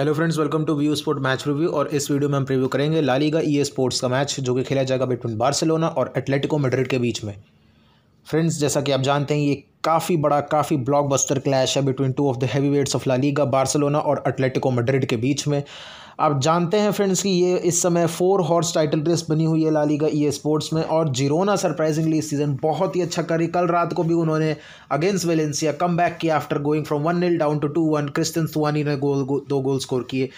hello friends welcome to view sport match review और इस video में हम प्रीव्यू करेंगे लालीगा ई स्पोर्ट्स का मैच जो कि खेला जाएगा बिटवीन बार्सिलोना और एटलेटिको मेड्रिड के बीच में फ्रेंड्स जैसा कि आप जानते हैं ये काफ़ी बड़ा काफ़ी ब्लॉकबस्टर क्लैश है between two of the heavy weights of la liga Barcelona और एटलेटिको मड्रिड के बीच में आप जानते हैं फ्रेंड्स कि ये इस समय फोर हॉर्स टाइटल रेस बनी हुई है लालीगा ई स्पोर्ट्स में और जिरोना सरप्राइजिंगली इस सीज़न बहुत ही अच्छा करी कल रात को भी उन्होंने अगेंस्ट वेलेंसिया कम बैक किया after going from one nil down to two one क्रिस्टन सुवानी ने गोल गो, दो गोल स्कोर किए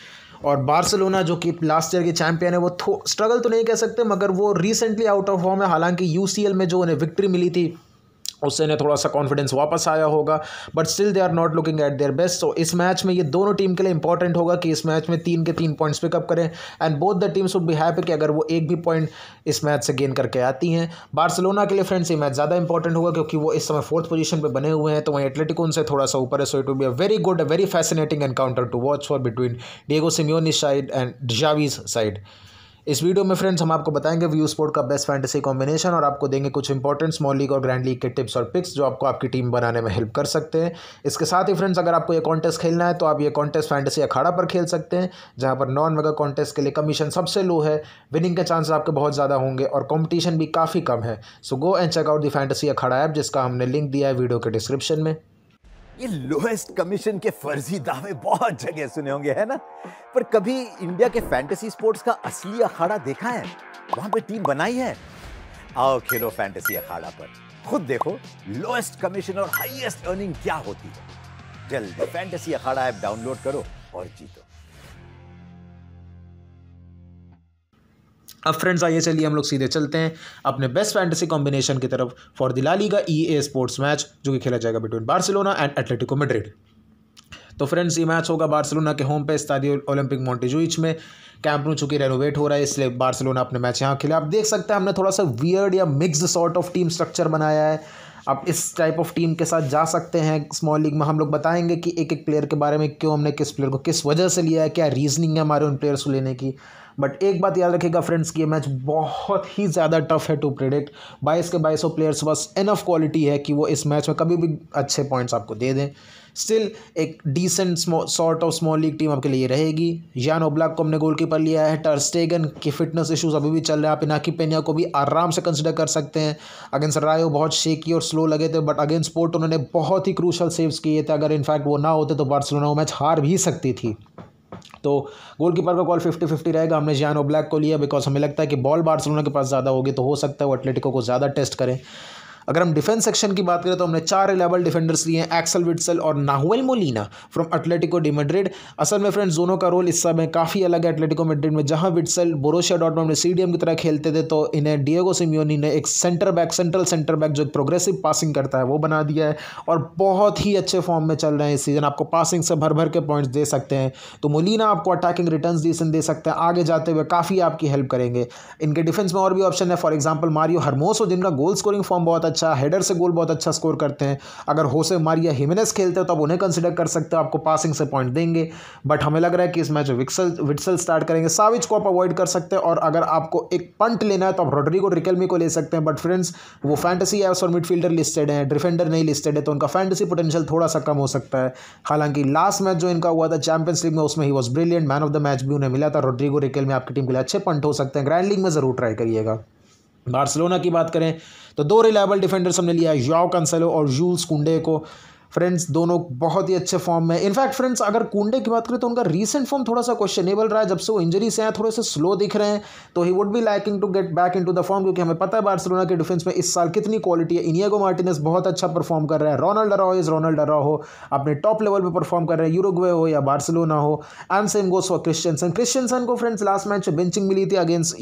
और बार्सिलोना जो कि लास्ट ईयर के चैंपियन है वो स्ट्रगल तो नहीं कह सकते मगर वो रिसेंटली आउट ऑफ फॉर्म है हालांकि यू में जो उन्हें विक्ट्री मिली थी उससे इन्हें थोड़ा सा कॉन्फिडेंस वापस आया होगा but still they are not looking at their best so इस मैच में ये दोनों टीम के लिए इंपॉर्टेंट होगा कि इस मैच में तीन के तीन पॉइंट्स पिकअप करें and both the teams would भी हैप्पी कि अगर वो एक भी पॉइंट इस मैच से गेन करके आती हैं बार्सिलोना के लिए फ्रेंड्स ये मैच ज़्यादा इंपॉर्टेंट होगा क्योंकि वो इस समय फोर्थ पोजीशन पर बने हुए हैं तो वहीं एटलेटिको उनसे थोड़ा सा ऊपर है so it will be a very good a very fascinating encounter to watch for between Diego Simeone side and डिजावीज साइड इस वीडियो में फ्रेंड्स हम आपको बताएंगे व्यू स्पोर्ट का बेस्ट फैंटेसी कॉम्बिनेशन और आपको देंगे कुछ इंपॉर्टेंट स्मॉल लीग और ग्रैंड लीग के टिप्स और पिक्स जो आपको आपकी टीम बनाने में हेल्प कर सकते हैं इसके साथ ही फ्रेंड्स अगर आपको ये कॉन्टेस्ट खेलना है तो आप ये कॉन्टेस्ट फैंटेसी अखाड़ा पर खेल सकते हैं जहाँ पर नॉन मेगा कॉन्टेस्ट के लिए कमीशन सबसे लो है विनिंग के चांसेस आपके बहुत ज़्यादा होंगे और कॉम्पिटिशन भी काफ़ी कम है so go and check out the fantasy Akhada app जिसका हमने लिंक दिया है वीडियो के डिस्क्रिप्शन में ये लोएस्ट कमीशन के फर्जी दावे बहुत जगह सुने होंगे है ना पर कभी इंडिया के फैंटेसी स्पोर्ट्स का असली अखाड़ा देखा है वहां पे टीम बनाई है आओ खेलो फैंटेसी अखाड़ा पर खुद देखो लोएस्ट कमीशन और हाईएस्ट अर्निंग क्या होती है जल्दी फैंटेसी अखाड़ा ऐप डाउनलोड करो और जीतो अब फ्रेंड्स आइए चलिए हम लोग सीधे चलते हैं अपने बेस्ट फैंटेसी कॉम्बिनेशन की तरफ फॉर लाली का ई ए स्पोर्ट्स मैच जो कि खेला जाएगा between Barcelona and Atletico Madrid तो फ्रेंड्स ये मैच होगा बार्सिलोना के होम पे स्टादी ओलंपिक मॉन्टेजूच में कैंप नो चुकी रेनोवेट हो रहा है इसलिए बार्सिलोना अपने मैच यहाँ खेला आप देख सकते हैं हमने थोड़ा सा वियर्ड या mixed sort of team structure बनाया है आप इस टाइप ऑफ टीम के साथ जा सकते हैं स्मॉल लीग में हम लोग बताएंगे कि एक एक प्लेयर के बारे में क्यों हमने किस प्लेयर को किस वजह से लिया है क्या रीजनिंग है हमारे उन प्लेयर्स को लेने की बट एक बात याद रखिएगा फ्रेंड्स कि ये मैच बहुत ही ज़्यादा टफ है टू प्रिडिक्ट बाईस के बाईसों प्लेयर्स बस इनफ क्वालिटी है कि वो इस मैच में कभी भी अच्छे पॉइंट्स आपको दे दें स्टिल एक decent sort of small league team आपके लिए रहेगी यान ओब्लाक को हमने गोल कीपर लिया है टर्स्टेगन के फिटनेस इश्यूज अभी भी चल रहे हैं आप इनाकी पेनिया को भी आराम से कंसिडर कर सकते हैं अगेंस्ट रायो बहुत शेकी और स्लो लगे थे बट अगेंस्ट पोर्ट उन्होंने बहुत ही क्रूशल सेव्स किए थे अगर इनफैक्ट वो ना होते तो बार्सिलोना वो मैच हार भी सकती थी तो गोलकीपर का कॉल फिफ्टी फिफ्टी रहेगा हमने जियानो ब्लैक को लिया बिकॉज हमें लगता है कि बॉल बार्सलोना के पास ज़्यादा होगी तो हो सकता है वो एटलेटिको को ज़्यादा टेस्ट करें अगर हम डिफेंस सेक्शन की बात करें तो हमने चार रिलेबल डिफेंडर्स लिए हैं एक्सल विट्सल और Nahuel Molina from Atletico de Madrid असल में फ्रेंड्स दोनों का रोल इस समय काफ़ी अलग है एटलेटिको मेड्रिड में जहां विट्सल बोरोशिया डॉटमैन में सी की तरह खेलते थे तो इन्हें डिएगो सिम्योनी ने एक centre back central centre back जो प्रोग्रेसिव पासिंग करता है वो बना दिया है और बहुत ही अच्छे फॉर्म में चल रहे हैं इस सीज़न आपको पासिंग से भर भर के पॉइंट्स दे सकते हैं तो मोलिना आपको अटैकिंग रिटर्न डिसन दे सकते हैं आगे जाते हुए काफ़ी आपकी हेल्प करेंगे इनके डिफेंस में और भी ऑप्शन है फॉर एग्जाम्पल मारियो हरमोसो जिनका गोल स्कोरिंग फॉर्म बहुत अच्छा हेडर से गोल बहुत अच्छा स्कोर करते हैं अगर होसे मारिया हिमेनेस खेलते हो तो आप उन्हें कंसिडर कर सकते हो आपको पासिंग से पॉइंट देंगे बट हमें लग रहा है कि इस मैच में विक्सल विट्सल स्टार्ट करेंगे साविच को आप अवॉइड कर सकते हैं और अगर आपको एक पंट लेना है तो आप को रिकलमी को ले सकते हैं बट फ्रेंड्स वो फैंटेसी एप्स और मिडफील्डर लिस्टेड हैं डिफेंडर नहीं लिस्टेड है तो उनका फैंटेसी पोटेंशियल थोड़ा सा कम हो सकता है हालांकि लास्ट मैच जो इनका हुआ था चैंपियंस लीग में उसमें ही was brilliant man of the match भी उन्हें मिला था रोड्रिगो रिकेल में आपकी टीम के लिए अच्छे पंट हो सकते हैं ग्रैंड लीग में जरूर ट्राई करिएगा बार्सिलोना की बात करें तो दो रिलायबल डिफेंडर्स हमने लिया है याओ कंसलो और जूल्स कुंडे को फ्रेंड्स दोनों बहुत ही अच्छे फॉर्म में इनफैक्ट फ्रेंड्स अगर कुंडे की बात करें तो उनका रीसेंट फॉर्म थोड़ा सा क्वेश्चनेबल रहा है जब से वो इंजरी से आए थोड़े से स्लो दिख रहे हैं तो he would be liking to get back in the form क्योंकि हमें पता है बार्सिलोना के डिफेंस में इस साल कितनी क्वालिटी है इनियागो मार्टिनस बहुत अच्छा परफॉर्म कर रहा है रोनाल्ड हो इज रोनाल्ड अराव हो अपने टॉप लेवल पर परफॉर्म कर रहे हैं यूरोगवे हो या बार्सिलोना हो and same goes for Christensen Christensen को फ्रेंड्स लास्ट मैच बेंचिंग मिली थी against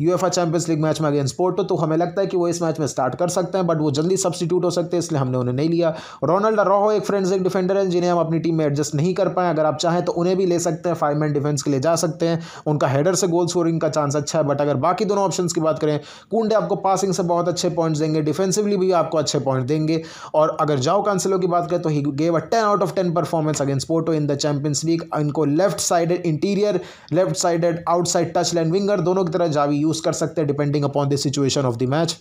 UEFA Champions League match में अगेंस्ट पोर्टो तो हमें लगता है कि वो इस मैच में स्टार्ट कर सकते हैं बट वो जल्दी सब्सटीट्यूट हो सकते हैं इसलिए हमने उन्हें नहीं लिया रोनाल्ड रोनाल्ड रोहो एक फ्रेंड्स एक डिफेंडर है जिन्हें हम अपनी टीम में एडजस्ट नहीं कर पाए अगर आप चाहें तो उन्हें भी ले सकते हैं फाइव मैन डिफेंस के लिए जा सकते हैं उनका हेडर से गोल स्कोरिंग का चांस अच्छा है बट अगर बाकी दोनों ऑप्शन की बात करें कूंडे आपको पासिंग से बहुत अच्छे पॉइंट्स देंगे डिफेंसिवली भी आपको अच्छे पॉइंट देंगे और अगर जाओ कांसिलो की बात करें तो he gave a ten out of ten performance against Porto in the Champions League इनको left sided interior left sided outside touchline winger दोनों की तरह जावी यूज़ कर सकते हैं depending upon the situation of the match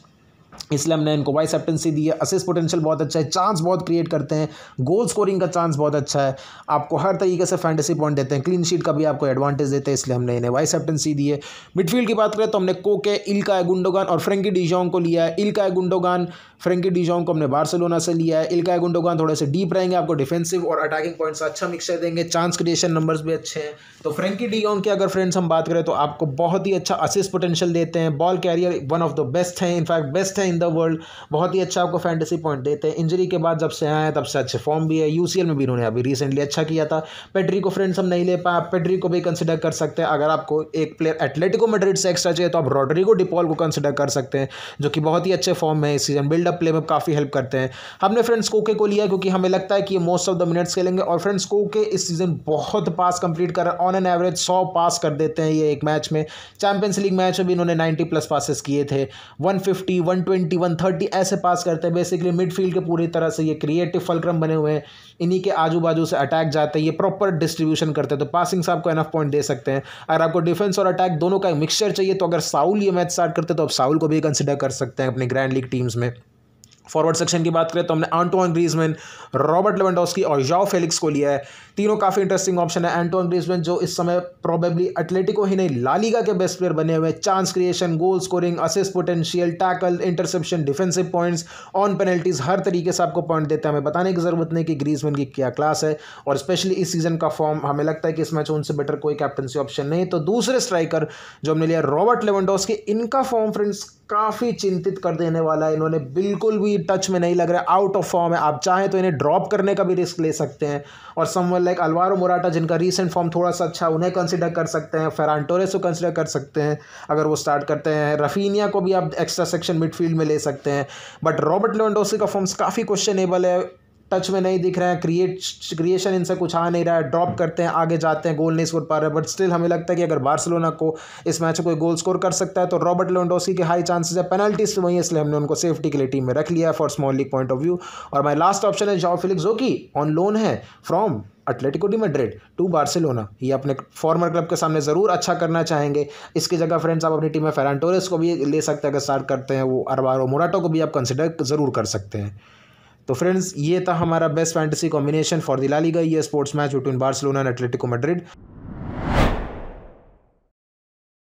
इसलिए हमने इनको वाइस कैप्टनसी दी है असिस्ट पोटेंशियल बहुत अच्छा है चांस बहुत क्रिएट करते हैं गोल स्कोरिंग का चांस बहुत अच्छा है आपको हर तरीके से फैंटेसी पॉइंट देते हैं क्लीन शीट का भी आपको एडवांटेज देते हैं इसलिए हमने इन्हें वाइस कैप्टनसी दी है मिडफील्ड की बात करें तो हमने कोके इल्का गुंडोगान और फ्रेंकी डिजोंग को लिया है इल्का गुंडोगान फ्रेंकी डिजोंग को हमने बार्सिलोना से लिया है इल्का गुंडोगान थोड़े से डीप रहेंगे आपको डिफेंसिव और अटैकिंग पॉइंट्स अच्छा मिक्सर देंगे चांस क्रिएशन नंबर्स भी अच्छे हैं तो फ्रेंकी डिजोंग की अगर फ्रेंड्स हम बात करें तो आपको बहुत ही अच्छा असिस्ट पोटेंशियल देते हैं ball carrier one of the best हैं इनफैक्ट बेस्ट है हैं इन द वर्ल्ड बहुत ही अच्छा आपको फैंटेसी पॉइंट देते हैं इंजरी के बाद जब से आए हैं तब से अच्छे फॉर्म भी है यूसीएल में भी इन्होंने अभी रिसेंटली अच्छा किया था पेड्री को फ्रेंड्स हम नहीं ले पाए आप पेड्री को भी कंसिडर कर सकते हैं अगर आपको एक प्लेयर एथलेटिको मेड्रिड से एक्स्ट्रा चाहिए तो आप रॉड्रिगो डिपॉल को कंसिडर कर सकते हैं जो कि बहुत ही अच्छे फॉर्म में इस सीजन बिल्डअप प्ले में काफ़ी हेल्प करते हैं हमने फ्रेंड्स कोके को लिया क्योंकि हमें लगता है कि मोस्ट ऑफ द मिनट्स खेलेंगे और फ्रेंड्स कोके इस सीजन बहुत पास कंप्लीट कर ऑन एन एवरेज सौ पास कर देते हैं ये एक मैच में चैंपियंस लीग मैच में भी इन्होंने नाइन्टी प्लस पासिस किए थे one fifty one twenty one thirty ऐसे पास करते हैं बेसिकली मिडफील्ड के पूरी तरह से ये क्रिएटिव फलक्रम बने हुए हैं इन्हीं के आजू बाजू से अटैक जाते हैं ये प्रॉपर डिस्ट्रीब्यूशन करते हैं तो पासिंग से आपको एनफ पॉइंट दे सकते हैं अगर आपको डिफेंस और अटैक दोनों का मिक्सचर चाहिए तो अगर साउल ये मैच स्टार्ट करते तो आप साउल को भी कंसिडर कर सकते हैं अपने ग्रैंड लीग टीम्स में फॉरवर्ड सेक्शन की बात करें तो हमने एंटोन ग्रीजमैन रॉबर्ट लेवेंडोस्की और जाओ फेलिक्स को लिया है तीनों काफ़ी इंटरेस्टिंग ऑप्शन है एंटोन ग्रीजमैन जो इस समय प्रॉबेबली एटलेटिको ही नहीं लालीगा के बेस्ट प्लेयर बने हुए हैं chance creation goal scoring assist potential tackle interception defensive points on penalties हर तरीके से आपको पॉइंट देते हैं हमें बताने की ज़रूरत नहीं कि ग्रीजमैन की क्या क्लास है और स्पेशली इस सीजन का फॉर्म हमें लगता है कि इस मैच उनसे बेटर कोई कैप्टनसी ऑप्शन नहीं तो दूसरे स्ट्राइकर जो हमने लिया रॉबर्ट लेवेंडोस्की इनका फॉर्म फ्रेंड्स काफ़ी चिंतित कर देने वाला है इन्होंने बिल्कुल भी टच में नहीं लग रहे आउट ऑफ फॉर्म है आप चाहें तो इन्हें ड्रॉप करने का भी रिस्क ले सकते हैं और समवन लाइक अलवारो मोराटा जिनका रीसेंट फॉर्म थोड़ा सा अच्छा उन्हें कंसिडर कर सकते हैं फेरान टोरेस को कंसिडर कर सकते हैं अगर वो स्टार्ट करते हैं रफीनिया को भी आप एक्स्ट्रा सेक्शन मिडफील्ड में ले सकते हैं बट रॉबर्ट लेवनडोसी का फॉर्म्स काफ़ी क्वेश्चनेबल है टच में नहीं दिख रहे हैं क्रिएट क्रिएशन इनसे कुछ आ नहीं रहा है ड्रॉप करते हैं आगे जाते हैं गोल नहीं स्कोर पा रहे बट स्टिल हमें लगता है कि अगर बार्सिलोना को इस मैच में कोई गोल स्कोर कर सकता है तो रॉबर्ट लोन्डोसी के हाई चांसेस है पेनल्टीज वहीं इसलिए हमने उनको सेफ्टी के लिए टीम में रख लिया है for small league point of view और माई लास्ट ऑप्शन है जॉ फिलिक्स जो कि ऑन लोन है from Atletico de Madrid to Barcelona ये अपने फॉर्मर क्लब के सामने ज़रूर अच्छा करना चाहेंगे इसकी जगह फ्रेंड्स आप अपनी टीम में फेरान को भी ले सकते हैं अगर स्टार्ट करते हैं वो अरबारो मोराटो को भी आप कंसिडर ज़रूर कर सकते हैं तो फ्रेंड्स ये था हमारा best fantasy combination for the La Liga ये sports match between Barcelona and Atletico Madrid